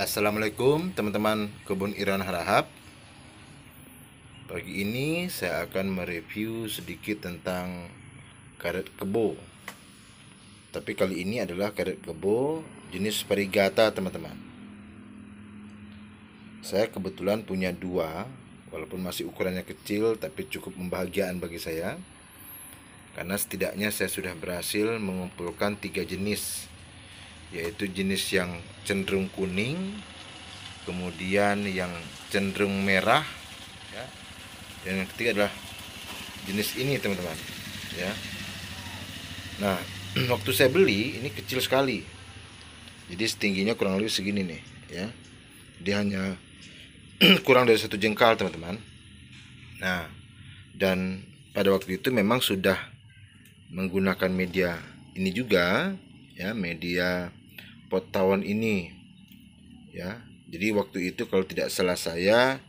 Assalamualaikum teman-teman kebun Iran Harahap Pagi ini saya akan mereview sedikit tentang karet kebo Tapi kali ini adalah karet kebo jenis perigata teman-teman Saya kebetulan punya dua Walaupun masih ukurannya kecil tapi cukup membahagiaan bagi saya Karena setidaknya saya sudah berhasil mengumpulkan tiga jenis yaitu jenis yang cenderung kuning, kemudian yang cenderung merah, ya. dan yang ketiga adalah jenis ini teman-teman. Ya. Nah, waktu saya beli ini kecil sekali, jadi setingginya kurang lebih segini nih, ya. Dia hanya kurang dari satu jengkal teman-teman. Nah, dan pada waktu itu memang sudah menggunakan media ini juga, ya media pot tawon ini ya jadi waktu itu kalau tidak salah saya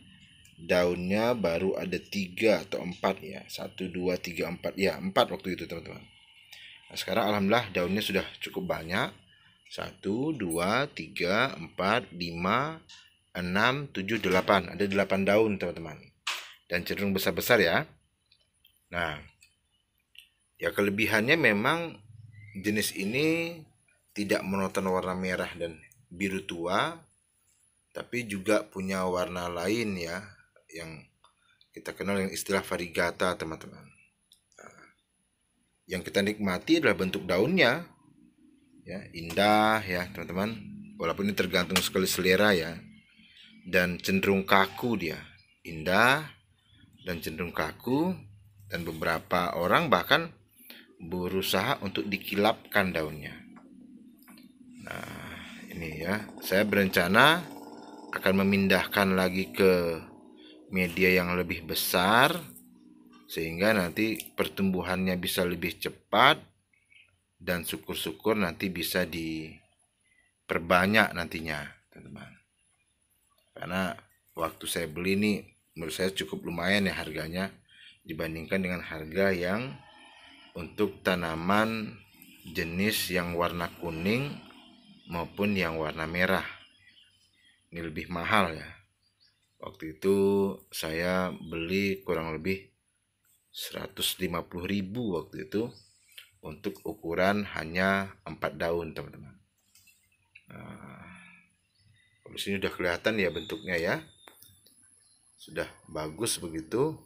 daunnya baru ada tiga atau empat ya satu dua tiga empat ya empat waktu itu teman-teman nah, sekarang alhamdulillah daunnya sudah cukup banyak satu dua tiga empat lima enam tujuh delapan ada delapan daun teman-teman dan cenderung besar-besar ya nah ya kelebihannya memang jenis ini tidak monoton warna merah dan biru tua tapi juga punya warna lain ya yang kita kenal yang istilah varigata teman-teman yang kita nikmati adalah bentuk daunnya ya indah ya teman-teman walaupun ini tergantung sekali selera ya dan cenderung kaku dia indah dan cenderung kaku dan beberapa orang bahkan berusaha untuk dikilapkan daunnya nah, ini ya saya berencana akan memindahkan lagi ke media yang lebih besar sehingga nanti pertumbuhannya bisa lebih cepat dan syukur-syukur nanti bisa diperbanyak nantinya teman-teman karena waktu saya beli ini menurut saya cukup lumayan ya harganya dibandingkan dengan harga yang untuk tanaman jenis yang warna kuning maupun yang warna merah ini lebih mahal ya waktu itu saya beli kurang lebih 150.000 waktu itu untuk ukuran hanya 4 daun teman-teman nah, kalau sini udah kelihatan ya bentuknya ya sudah bagus begitu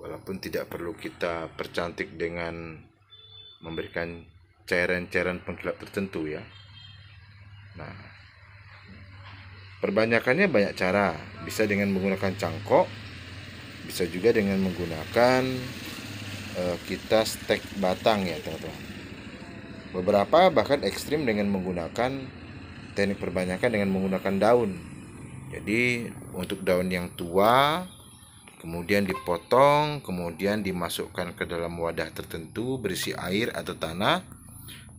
walaupun tidak perlu kita percantik dengan memberikan cairan-cairan pengkilap tertentu ya. Nah, perbanyakannya banyak cara. Bisa dengan menggunakan cangkok, bisa juga dengan menggunakan uh, kita stek batang ya teman-teman. Beberapa bahkan ekstrim dengan menggunakan teknik perbanyakan dengan menggunakan daun. Jadi untuk daun yang tua kemudian dipotong, kemudian dimasukkan ke dalam wadah tertentu berisi air atau tanah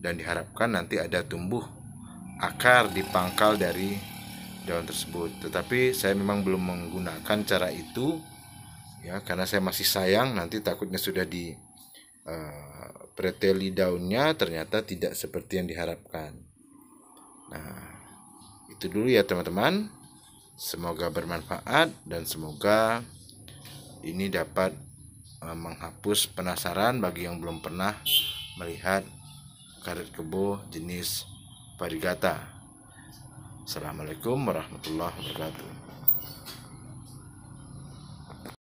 dan diharapkan nanti ada tumbuh akar di pangkal dari daun tersebut. Tetapi saya memang belum menggunakan cara itu ya karena saya masih sayang nanti takutnya sudah di uh, preteli daunnya ternyata tidak seperti yang diharapkan. Nah, itu dulu ya teman-teman. Semoga bermanfaat dan semoga ini dapat eh, menghapus penasaran bagi yang belum pernah melihat karet kebo jenis parigata Assalamualaikum warahmatullahi wabarakatuh.